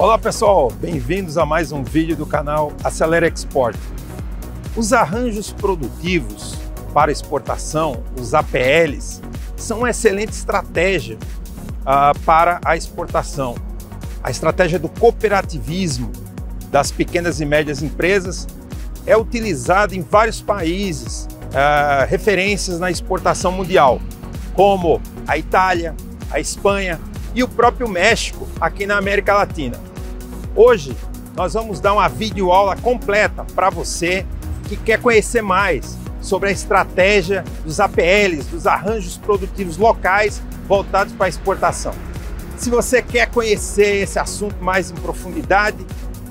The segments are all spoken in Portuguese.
Olá pessoal, bem-vindos a mais um vídeo do canal Acelera Export. Os arranjos produtivos para exportação, os APLs, são uma excelente estratégia uh, para a exportação. A estratégia do cooperativismo das pequenas e médias empresas é utilizada em vários países, uh, referências na exportação mundial, como a Itália, a Espanha e o próprio México, aqui na América Latina. Hoje nós vamos dar uma videoaula completa para você que quer conhecer mais sobre a estratégia dos APLs, dos arranjos produtivos locais voltados para exportação. Se você quer conhecer esse assunto mais em profundidade,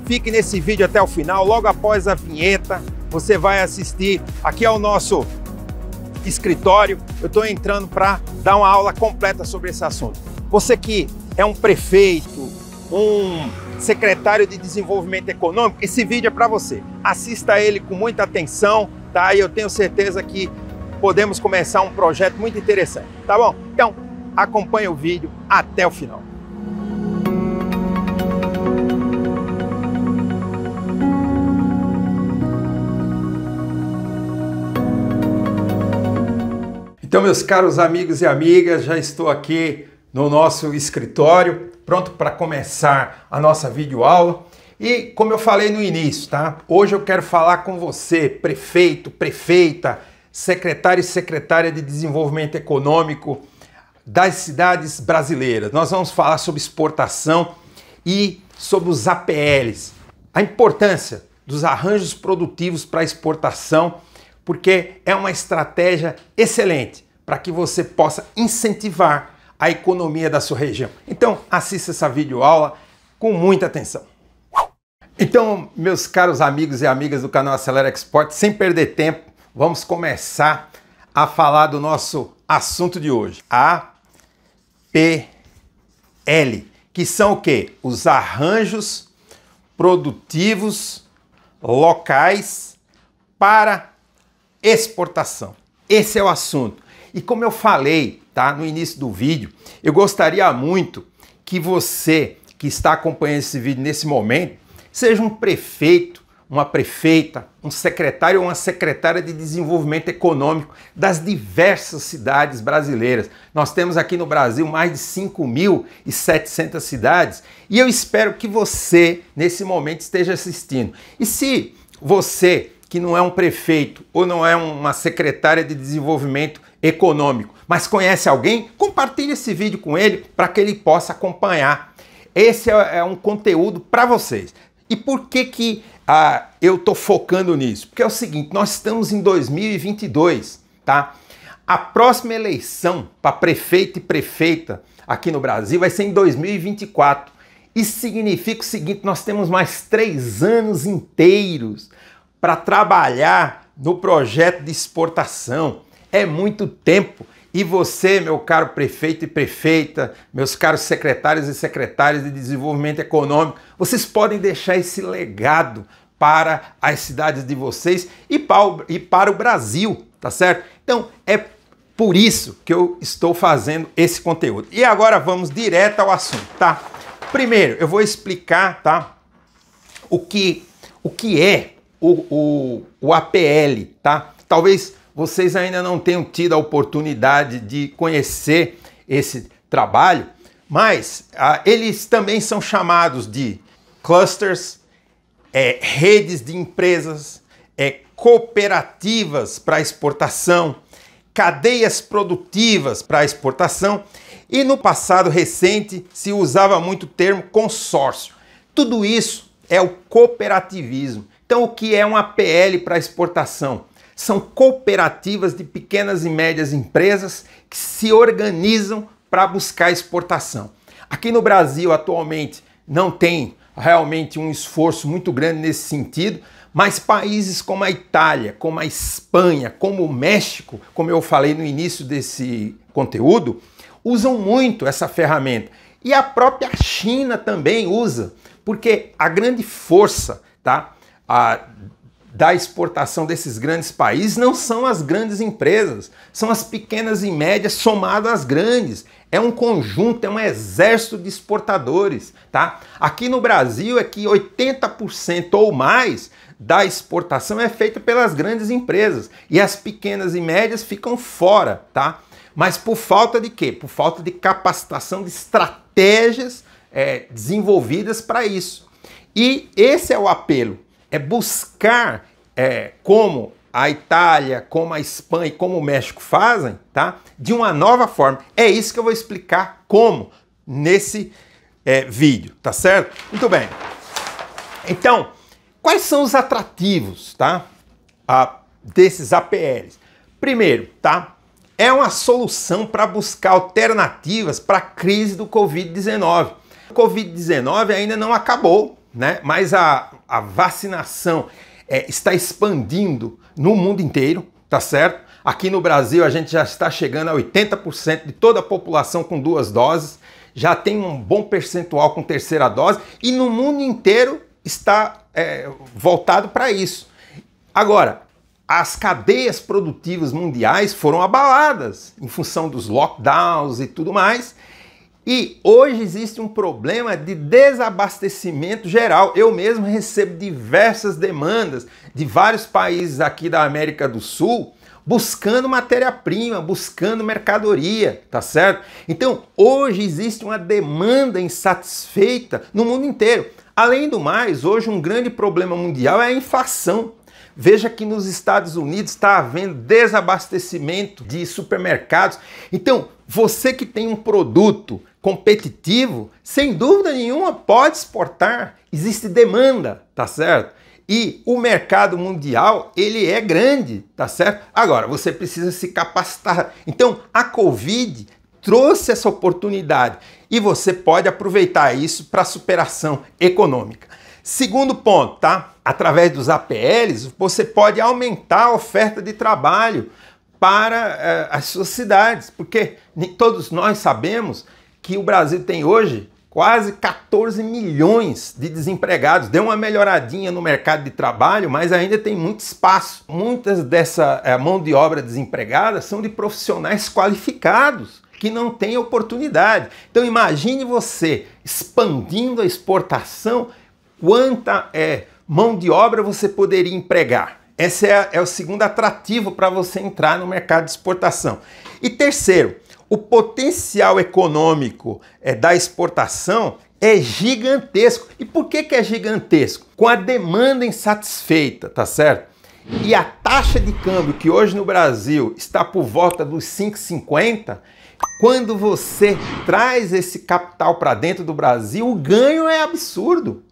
fique nesse vídeo até o final. Logo após a vinheta, você vai assistir aqui ao é o nosso escritório. Eu estou entrando para dar uma aula completa sobre esse assunto. Você que é um prefeito, um secretário de Desenvolvimento Econômico. Esse vídeo é para você. Assista ele com muita atenção, tá? E eu tenho certeza que podemos começar um projeto muito interessante, tá bom? Então, acompanhe o vídeo até o final. Então, meus caros amigos e amigas, já estou aqui no nosso escritório, pronto para começar a nossa videoaula. E como eu falei no início, tá? Hoje eu quero falar com você, prefeito, prefeita, secretário e secretária de Desenvolvimento Econômico das cidades brasileiras. Nós vamos falar sobre exportação e sobre os APLs. A importância dos arranjos produtivos para exportação, porque é uma estratégia excelente para que você possa incentivar a economia da sua região. Então, assista essa videoaula com muita atenção. Então, meus caros amigos e amigas do canal Acelera Export, sem perder tempo, vamos começar a falar do nosso assunto de hoje, a PL, que são o que? Os arranjos produtivos locais para exportação. Esse é o assunto. E como eu falei tá? No início do vídeo. Eu gostaria muito que você que está acompanhando esse vídeo nesse momento, seja um prefeito, uma prefeita, um secretário ou uma secretária de desenvolvimento econômico das diversas cidades brasileiras. Nós temos aqui no Brasil mais de 5.700 cidades e eu espero que você, nesse momento, esteja assistindo. E se você, que não é um prefeito ou não é uma secretária de desenvolvimento econômico. Mas conhece alguém? Compartilhe esse vídeo com ele para que ele possa acompanhar. Esse é, é um conteúdo para vocês. E por que que ah, eu estou focando nisso? Porque é o seguinte, nós estamos em 2022, tá? A próxima eleição para prefeito e prefeita aqui no Brasil vai ser em 2024. Isso significa o seguinte: nós temos mais três anos inteiros para trabalhar no projeto de exportação, é muito tempo. E você, meu caro prefeito e prefeita, meus caros secretários e secretárias de desenvolvimento econômico, vocês podem deixar esse legado para as cidades de vocês e para o Brasil, tá certo? Então, é por isso que eu estou fazendo esse conteúdo. E agora vamos direto ao assunto, tá? Primeiro, eu vou explicar, tá? O que, o que é o, o, o APL, tá? Talvez vocês ainda não tenham tido a oportunidade de conhecer esse trabalho, mas ah, eles também são chamados de clusters, é, redes de empresas, é, cooperativas para exportação, cadeias produtivas para exportação e no passado recente se usava muito o termo consórcio. Tudo isso é o cooperativismo. Então, o que é uma PL para exportação? são cooperativas de pequenas e médias empresas que se organizam para buscar exportação. Aqui no Brasil, atualmente, não tem realmente um esforço muito grande nesse sentido, mas países como a Itália, como a Espanha, como o México, como eu falei no início desse conteúdo, usam muito essa ferramenta. E a própria China também usa, porque a grande força tá, a, da exportação desses grandes países não são as grandes empresas, são as pequenas e médias somadas às grandes. É um conjunto, é um exército de exportadores, tá? Aqui no Brasil é que 80% ou mais da exportação é feita pelas grandes empresas e as pequenas e médias ficam fora, tá? Mas por falta de quê? Por falta de capacitação de estratégias é, desenvolvidas para isso. E esse é o apelo é buscar é, como a Itália, como a Espanha e como o México fazem, tá? De uma nova forma. É isso que eu vou explicar como nesse é, vídeo, tá certo? Muito bem. Então, quais são os atrativos, tá? desses APLs. Primeiro, tá? É uma solução para buscar alternativas para a crise do Covid-19. O Covid-19 ainda não acabou, né? mas a, a vacinação é, está expandindo no mundo inteiro, tá certo? Aqui no Brasil a gente já está chegando a 80% de toda a população com duas doses, já tem um bom percentual com terceira dose e no mundo inteiro está é, voltado para isso. Agora, as cadeias produtivas mundiais foram abaladas em função dos lockdowns e tudo mais, e hoje existe um problema de desabastecimento geral. Eu mesmo recebo diversas demandas de vários países aqui da América do Sul buscando matéria-prima, buscando mercadoria, tá certo? Então, hoje existe uma demanda insatisfeita no mundo inteiro. Além do mais, hoje um grande problema mundial é a inflação. Veja que nos Estados Unidos está havendo desabastecimento de supermercados. Então, você que tem um produto competitivo, sem dúvida nenhuma pode exportar, existe demanda, tá certo? E o mercado mundial, ele é grande, tá certo? Agora, você precisa se capacitar. Então, a Covid trouxe essa oportunidade e você pode aproveitar isso para superação econômica. Segundo ponto, tá? Através dos APLs, você pode aumentar a oferta de trabalho para eh, as suas cidades, porque todos nós sabemos que o Brasil tem hoje quase 14 milhões de desempregados. Deu uma melhoradinha no mercado de trabalho, mas ainda tem muito espaço. Muitas dessa é, mão de obra desempregada são de profissionais qualificados que não têm oportunidade. Então imagine você expandindo a exportação, quanta é, mão de obra você poderia empregar. Esse é, é o segundo atrativo para você entrar no mercado de exportação. E terceiro, o potencial econômico é, da exportação é gigantesco. E por que, que é gigantesco? Com a demanda insatisfeita, tá certo? E a taxa de câmbio que hoje no Brasil está por volta dos 5,50, quando você traz esse capital para dentro do Brasil, o ganho é absurdo.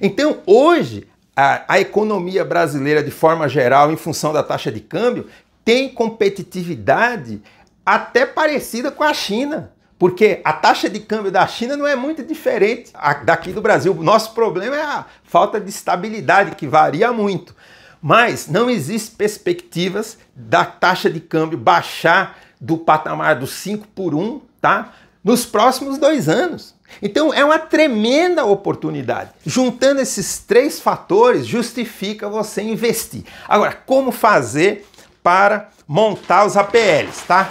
Então, hoje, a, a economia brasileira, de forma geral, em função da taxa de câmbio, tem competitividade até parecida com a China. Porque a taxa de câmbio da China não é muito diferente daqui do Brasil. O nosso problema é a falta de estabilidade, que varia muito. Mas não existe perspectivas da taxa de câmbio baixar do patamar dos 5 por 1, tá? Nos próximos dois anos. Então é uma tremenda oportunidade. Juntando esses três fatores, justifica você investir. Agora, como fazer para montar os APLs, tá?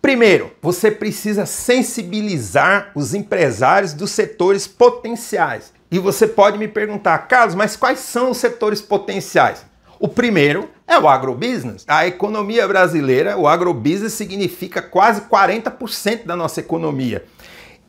Primeiro, você precisa sensibilizar os empresários dos setores potenciais. E você pode me perguntar, Carlos, mas quais são os setores potenciais? O primeiro é o agrobusiness. A economia brasileira, o agrobusiness significa quase 40% da nossa economia.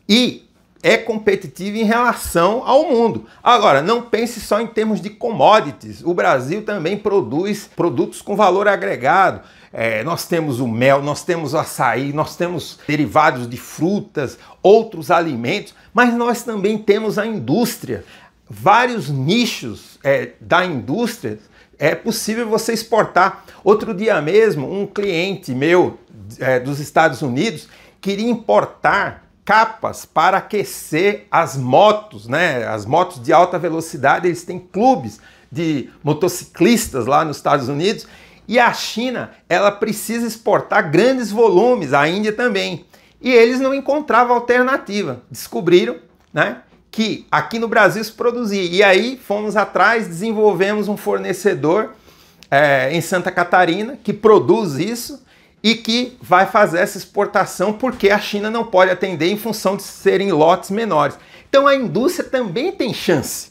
E é competitivo em relação ao mundo. Agora, não pense só em termos de commodities. O Brasil também produz produtos com valor agregado. É, nós temos o mel, nós temos o açaí, nós temos derivados de frutas, outros alimentos, mas nós também temos a indústria. Vários nichos é, da indústria é possível você exportar. Outro dia mesmo, um cliente meu é, dos Estados Unidos queria importar capas para aquecer as motos, né? As motos de alta velocidade, eles têm clubes de motociclistas lá nos Estados Unidos. E a China, ela precisa exportar grandes volumes, a Índia também. E eles não encontravam alternativa. Descobriram, né? Que aqui no Brasil se produzia. E aí fomos atrás, desenvolvemos um fornecedor é, em Santa Catarina que produz isso e que vai fazer essa exportação porque a China não pode atender em função de serem lotes menores. Então a indústria também tem chance.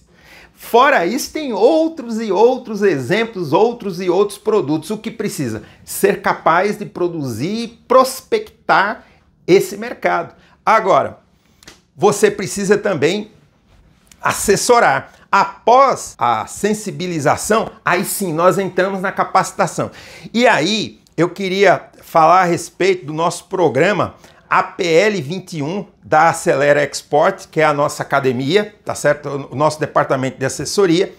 Fora isso, tem outros e outros exemplos, outros e outros produtos. O que precisa? Ser capaz de produzir e prospectar esse mercado. Agora, você precisa também assessorar. Após a sensibilização, aí sim nós entramos na capacitação. E aí eu queria falar a respeito do nosso programa APL 21 da Acelera Export, que é a nossa academia, tá certo? O nosso departamento de assessoria.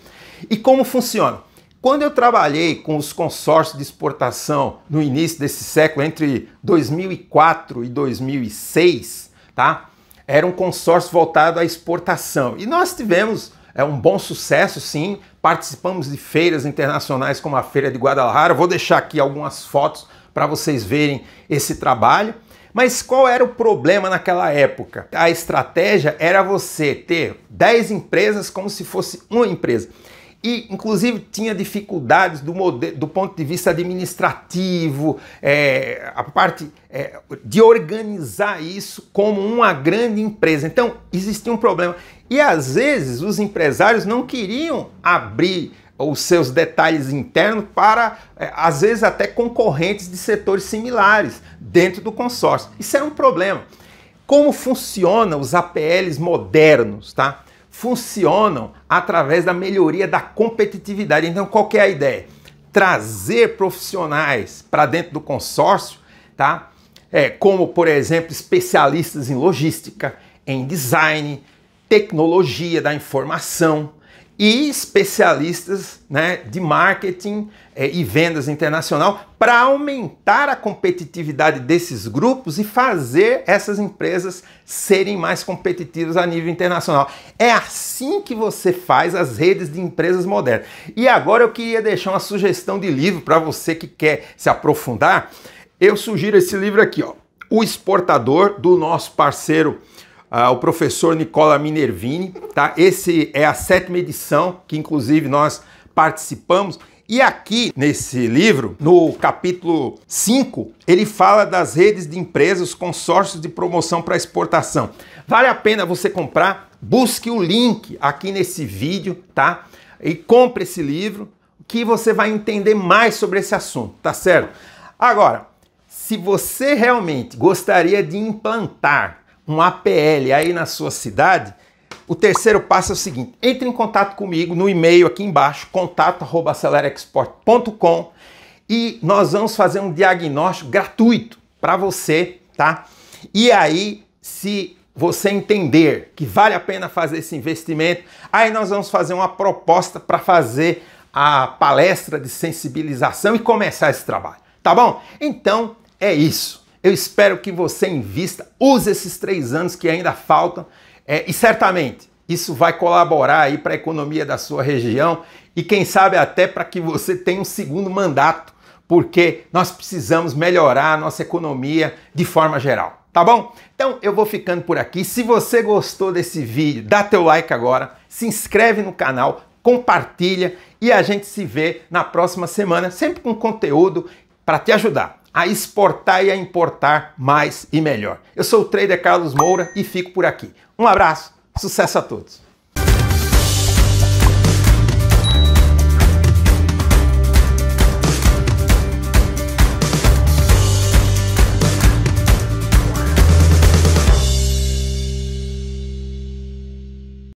E como funciona? Quando eu trabalhei com os consórcios de exportação no início desse século, entre 2004 e 2006, tá? Era um consórcio voltado à exportação. E nós tivemos é um bom sucesso, sim. Participamos de feiras internacionais como a Feira de Guadalajara. Vou deixar aqui algumas fotos para vocês verem esse trabalho. Mas qual era o problema naquela época? A estratégia era você ter 10 empresas como se fosse uma empresa. E, inclusive, tinha dificuldades do, modelo, do ponto de vista administrativo, é, a parte é, de organizar isso como uma grande empresa. Então, existia um problema. E às vezes os empresários não queriam abrir os seus detalhes internos para, é, às vezes, até concorrentes de setores similares dentro do consórcio. Isso é um problema. Como funcionam os APLs modernos, tá? Funcionam através da melhoria da competitividade. Então, qual é a ideia? Trazer profissionais para dentro do consórcio, tá? É, como, por exemplo, especialistas em logística, em design, tecnologia da informação e especialistas né, de marketing eh, e vendas internacional para aumentar a competitividade desses grupos e fazer essas empresas serem mais competitivas a nível internacional. É assim que você faz as redes de empresas modernas. E agora eu queria deixar uma sugestão de livro para você que quer se aprofundar. Eu sugiro esse livro aqui, ó, O Exportador, do nosso parceiro ah, o professor Nicola Minervini, tá? Esse é a sétima edição que inclusive nós participamos. E aqui nesse livro, no capítulo 5, ele fala das redes de empresas, consórcios de promoção para exportação. Vale a pena você comprar? Busque o link aqui nesse vídeo, tá? E compre esse livro que você vai entender mais sobre esse assunto, tá certo? Agora, se você realmente gostaria de implantar um APL aí na sua cidade, o terceiro passo é o seguinte: entre em contato comigo no e-mail aqui embaixo, contato@acelerexport.com e nós vamos fazer um diagnóstico gratuito para você, tá? E aí, se você entender que vale a pena fazer esse investimento, aí nós vamos fazer uma proposta para fazer a palestra de sensibilização e começar esse trabalho, tá bom? Então, é isso. Eu espero que você invista, use esses três anos que ainda faltam é, e certamente isso vai colaborar aí para a economia da sua região e quem sabe até para que você tenha um segundo mandato, porque nós precisamos melhorar a nossa economia de forma geral, tá bom? Então eu vou ficando por aqui. Se você gostou desse vídeo, dá teu like agora, se inscreve no canal, compartilha e a gente se vê na próxima semana, sempre com conteúdo para te ajudar a exportar e a importar mais e melhor. Eu sou o trader Carlos Moura e fico por aqui. Um abraço, sucesso a todos!